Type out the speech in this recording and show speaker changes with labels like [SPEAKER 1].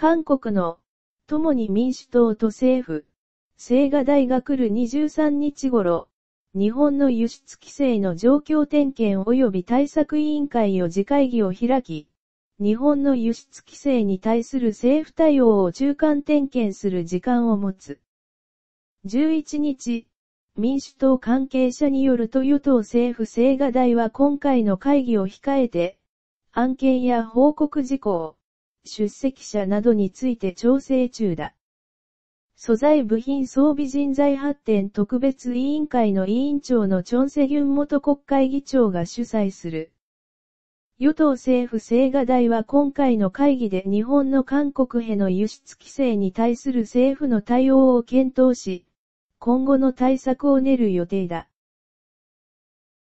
[SPEAKER 1] 韓国の、共に民主党と政府、青瓦台が来る23日頃、日本の輸出規制の状況点検及び対策委員会を次会議を開き、日本の輸出規制に対する政府対応を中間点検する時間を持つ。11日、民主党関係者によると与党政府青瓦台は今回の会議を控えて、案件や報告事項、出席者などについて調整中だ。素材部品装備人材発展特別委員会の委員長のチョンセギュン元国会議長が主催する。与党政府青瓦台は今回の会議で日本の韓国への輸出規制に対する政府の対応を検討し、今後の対策を練る予定だ。